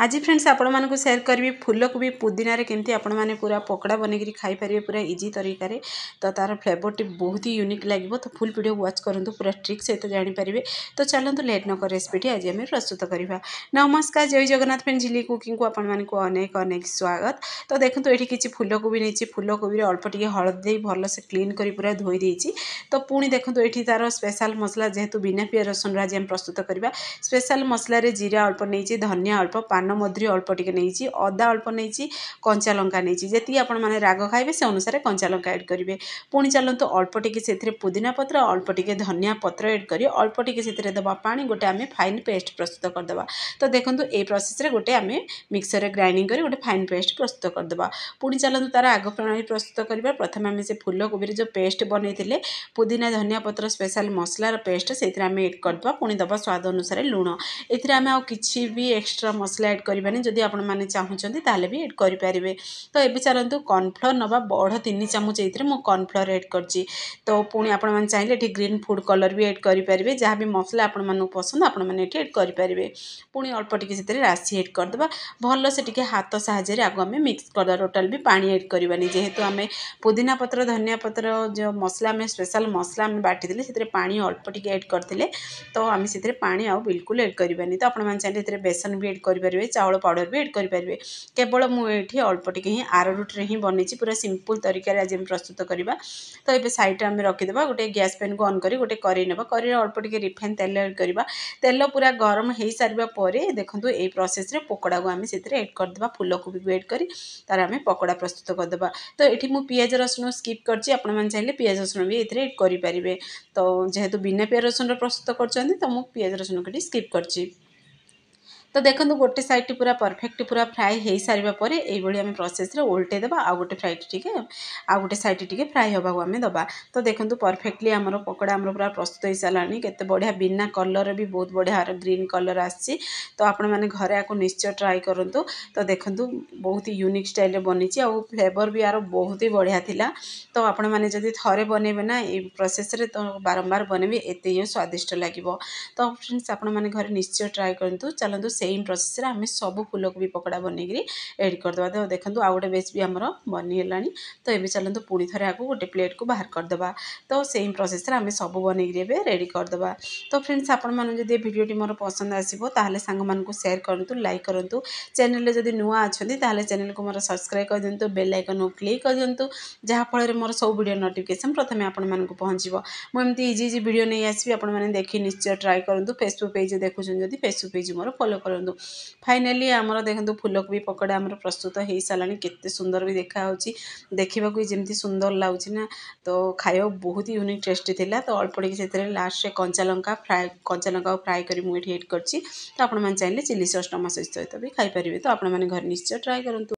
आज फ्रेंड्स आपण आपको सेयर करी फुलकोबी पुदीन केमती आपण मैंने पूरा पकड़ा बनकर खाई पूरा इजी तरीके तो तार फ्लेवर टी बहुत ही यूनिक लगे तो फुल वीडियो वाच करूँ पूरा ट्रिक्स सहित जापरेंगे तो चलते लेट नक रेसीपीटी आज आम प्रस्तुत करवा नमस्कार जय जगन्नाथ फ्रेंड झिली कुकिंग को आपको अनेक अनेक स्वागत तो देखो ये किसी फुलकोबी नहीं फुलकोबी अल्प टी हलदी भल से क्लीन कर पूरा धोई तो पुणी देखो ये तार स्पेशल मसला जेहतु बिना रसन रसुन आज प्रस्तुत करवा स्पेशल मसलार जीरा अल्प नहीं धनिया अल्प ପାନମଧୁରୀ ଅଳ୍ପ ଟିକେ ନେଇଛି ଅଦା ଅଳ୍ପ ନେଇଛି କଞ୍ଚା ଲଙ୍କା ନେଇଛି ଯେତିକି ଆପଣମାନେ ରାଗ ଖାଇବେ ସେ ଅନୁସାରେ କଞ୍ଚା ଲଙ୍କା ଏଡ଼୍ କରିବେ ପୁଣି ଚାଲନ୍ତୁ ଅଳ୍ପ ଟିକେ ସେଥିରେ ପୁଦିନା ପତ୍ର ଅଳ୍ପ ଟିକେ ଧନିଆ ପତ୍ର ଏଡ଼୍ କରି ଅଳ୍ପ ଟିକେ ସେଥିରେ ଦେବା ପାଣି ଗୋଟେ ଆମେ ଫାଇନ୍ ପେଷ୍ଟ ପ୍ରସ୍ତୁତ କରିଦେବା ତ ଦେଖନ୍ତୁ ଏଇ ପ୍ରୋସେସ୍ରେ ଗୋଟେ ଆମେ ମିକ୍ସରରେ ଗ୍ରାଇଣ୍ଡିଂ କରି ଗୋଟେ ଫାଇନ୍ ପେଷ୍ଟ ପ୍ରସ୍ତୁତ କରିଦେବା ପୁଣି ଚାଲନ୍ତୁ ତାର ଆଗ ପ୍ରଣାଳୀ ପ୍ରସ୍ତୁତ କରିବା ପ୍ରଥମେ ଆମେ ସେ ଫୁଲକୋବିରେ ଯେଉଁ ପେଷ୍ଟ ବନେଇଥିଲେ ପୁଦିନା ଧନିଆ ପତ୍ର ସ୍ପେଶାଲ ମସଲାର ପେଷ୍ଟ ସେଥିରେ ଆମେ ଏଡ଼୍ କରିଦେବା ପୁଣି ଦେବା ସ୍ୱାଦ ଅନୁସାରେ ଲୁଣ ଏଥିରେ ଆମେ ଆଉ କିଛି ବି ଏକ୍ସଟ୍ରା ମସଲା ଆଡ଼୍ କରିବାନି ଯଦି ଆପଣମାନେ ଚାହୁଁଛନ୍ତି ତାହେଲେ ବି ଆଡ଼୍ କରିପାରିବେ ତ ଏବେ ଚାଲନ୍ତୁ କର୍ଣ୍ଣଫ୍ଲୋର୍ ନେବା ବଡ଼ ତିନି ଚାମଚ ଏଇଥିରେ ମୁଁ କର୍ଣ୍ଣଫ୍ଲୋର୍ ଆଡ଼୍ କରିଛି ତ ପୁଣି ଆପଣମାନେ ଚାହିଁଲେ ଏଠି ଗ୍ରୀନ୍ ଫୁଡ଼୍ କଲର୍ ବି ଆଡ଼୍ କରିପାରିବେ ଯାହା ବି ମସଲା ଆପଣମାନଙ୍କୁ ପସନ୍ଦ ଆପଣମାନେ ଏଠି ଆଡ଼୍ କରିପାରିବେ ପୁଣି ଅଳ୍ପ ଟିକେ ସେଥିରେ ରାଶି ଆଡ଼୍ କରିଦେବା ଭଲସେ ଟିକେ ହାତ ସାହାଯ୍ୟରେ ଆଗ ଆମେ ମିକ୍ସ କରିଦେବା ଟୋଟାଲ୍ ବି ପାଣି ଆଡ଼୍ କରିବାନି ଯେହେତୁ ଆମେ ପୁଦିନା ପତ୍ର ଧନିଆ ପତ୍ର ଯେଉଁ ମସଲା ଆମେ ସ୍ପେଶାଲ୍ ମସଲା ଆମେ ବାଟିଥିଲେ ସେଥିରେ ପାଣି ଅଳ୍ପ ଟିକେ ଆଡ଼୍ କରିଥିଲେ ତ ଆମେ ସେଥିରେ ପାଣି ଆଉ ବିଲକୁଲ ଆଡ଼୍ କରିବାନି ତ ଆପଣମାନେ ଚାହିଁଲେ ସେଥିରେ ବେସନ ବି ଆଡ଼୍ କରିପାରିବେ କରିପାରିବେ ଚାଉଳ ପାଉଡ଼ର ବି ଏଡ଼୍ କରିପାରିବେ କେବଳ ମୁଁ ଏଇଠି ଅଳ୍ପ ଟିକେ ହିଁ ଆର ରୁଟ୍ରେ ହିଁ ବନେଇଛି ପୁରା ସିମ୍ପଲ୍ ତରିକାରେ ଆଜି ଆମେ ପ୍ରସ୍ତୁତ କରିବା ତ ଏବେ ସାଇଡ଼୍ରେ ଆମେ ରଖିଦେବା ଗୋଟେ ଗ୍ୟାସ୍ ପ୍ୟାନ୍କୁ ଅନ୍ କରି ଗୋଟେ କରେଇ ନେବା କରେଇରେ ଅଳ୍ପ ଟିକେ ରିଫାଇନ୍ ତେଲ ଏଡ଼୍ କରିବା ତେଲ ପୁରା ଗରମ ହୋଇସାରିବା ପରେ ଦେଖନ୍ତୁ ଏଇ ପ୍ରୋସେସ୍ରେ ପକୋଡ଼ାକୁ ଆମେ ସେଥିରେ ଏଡ଼୍ କରିଦେବା ଫୁଲକୋବିକୁ ଏଡ଼୍ କରି ତା'ର ଆମେ ପକୋଡ଼ା ପ୍ରସ୍ତୁତ କରିଦେବା ତ ଏଠି ମୁଁ ପିଆଜ ରସୁଣ ସ୍କିପ୍ କରିଛି ଆପଣମାନେ ଚାହିଁଲେ ପିଆଜ ରସୁଣ ବି ଏଥିରେ ଏଡ଼୍ କରିପାରିବେ ତ ଯେହେତୁ ବିନା ପିଆଜ ରସୁଣର ପ୍ରସ୍ତୁତ କରୁଛନ୍ତି ତ ମୁଁ ପିଆଜ ରସୁଣକୁ ଏଠି ସ୍କିପ୍ କରିଛି তো দেখুন গোটে সাইডটি পুরা পরফেক্ট পুরা ফ্রাই হয়ে সারা পরে এইভাবে আমি প্রসেসরে ওল্টাই দেবা আউ গোটে ফ্রাইটি টিকে আউ গোটে সাইডটি টিকে ফ্রাই হওয়া আমি দেবা তো দেখুন পরফেক্টলি আমার পকোড়া আমার পুরা প্রস্তুত হয়ে সারা কেতে বঢ়িয়া বিনা কলর বি বহুত বঢ়িয়া গ্রিন কলর আসছে তো আপনার ঘরে আকু নিশ্চয় ট্রাই করতু তো দেখুন বহুত ইউনিক স্টাইলে বনিছি আউ ফ্লেভর বি আর বহুত হি বঢ়িয়া লা তো আপনার যদি থরে বনাইবে না এই প্রসেসরে তো বারম্বার বনাইবে এতে হি স্বাদিষ্ট লাগিব তো ফ্রেন্ডস আপনার ঘরে নিশ্চয় ট্রাই করতু চলতু ସେମ୍ ପ୍ରୋସେସ୍ରେ ଆମେ ସବୁ ଫୁଲକୋବି ପକୋଡ଼ା ବନେଇକିରି ଏଡ଼୍ କରିଦେବା ଦେଖନ୍ତୁ ଆଉ ଗୋଟେ ବେଶ୍ ବି ଆମର ବନିଗଲାଣି ତ ଏବେ ଚାଲନ୍ତୁ ପୁଣି ଥରେ ଆକୁ ଗୋଟେ ପ୍ଲେଟ୍କୁ ବାହାର କରିଦେବା ତ ସେମ୍ ପ୍ରୋସେସ୍ରେ ଆମେ ସବୁ ବନେଇକିରି ଏବେ ରେଡ଼ି କରିଦେବା ତ ଫ୍ରେଣ୍ଡସ୍ ଆପଣମାନଙ୍କୁ ଯଦି ଏ ଭିଡ଼ିଓଟି ମୋର ପସନ୍ଦ ଆସିବ ତାହେଲେ ସାଙ୍ଗମାନଙ୍କୁ ସେୟାର କରନ୍ତୁ ଲାଇକ୍ କରନ୍ତୁ ଚ୍ୟାନେଲ୍ରେ ଯଦି ନୂଆ ଅଛନ୍ତି ତାହେଲେ ଚ୍ୟାନେଲ୍କୁ ମୋର ସବସ୍କ୍ରାଇବ୍ କରିଦିଅନ୍ତୁ ବେଲ୍ ଆଇକନ୍କୁ କ୍ଲିକ୍ କରିଦିଅନ୍ତୁ ଯାହାଫଳରେ ମୋର ସବୁ ଭିଡ଼ିଓ ନୋଟିଫିକେସନ୍ ପ୍ରଥମେ ଆପଣମାନଙ୍କୁ ପହଞ୍ଚିବ ମୁଁ ଏମିତି ଇଜି ଇଜି ଭିଡ଼ିଓ ନେଇ ଆସିବି ଆପଣମାନେ ଦେଖି ନିଶ୍ଚୟ ଟ୍ରାଏ କରନ୍ତୁ ଫେସବୁକ୍ ପେଜ୍ ଦେଖୁଛନ୍ତି ଯଦି ଫେସବୁକ୍ ପେଜ୍ ମୋର ଫଲୋ କରନ୍ତୁ କରନ୍ତୁ ଫାଇନାଲି ଆମର ଦେଖନ୍ତୁ ଫୁଲକୋବି ପକୋଡ଼ା ଆମର ପ୍ରସ୍ତୁତ ହୋଇସାରିଲାଣି କେତେ ସୁନ୍ଦର ବି ଦେଖାହେଉଛି ଦେଖିବାକୁ ଯେମିତି ସୁନ୍ଦର ଲାଗୁଛି ନା ତ ଖାଇବାକୁ ବହୁତ ୟୁନିକ୍ ଟେଷ୍ଟି ଥିଲା ତ ଅଳ୍ପ ଟିକେ ସେଥିରେ ଲାଷ୍ଟରେ କଞ୍ଚା ଲଙ୍କା ଫ୍ରାଏ କଞ୍ଚା ଲଙ୍କାକୁ ଫ୍ରାଏ କରି ମୁଁ ଏଠି ଏଡ୍ କରିଛି ତ ଆପଣମାନେ ଚାହିଁଲେ ଚିଲି ସସ୍ ଟମାଟୋ ସହିତ ବି ଖାଇପାରିବେ ତ ଆପଣମାନେ ଘରେ ନିଶ୍ଚୟ ଟ୍ରାଏ କରନ୍ତୁ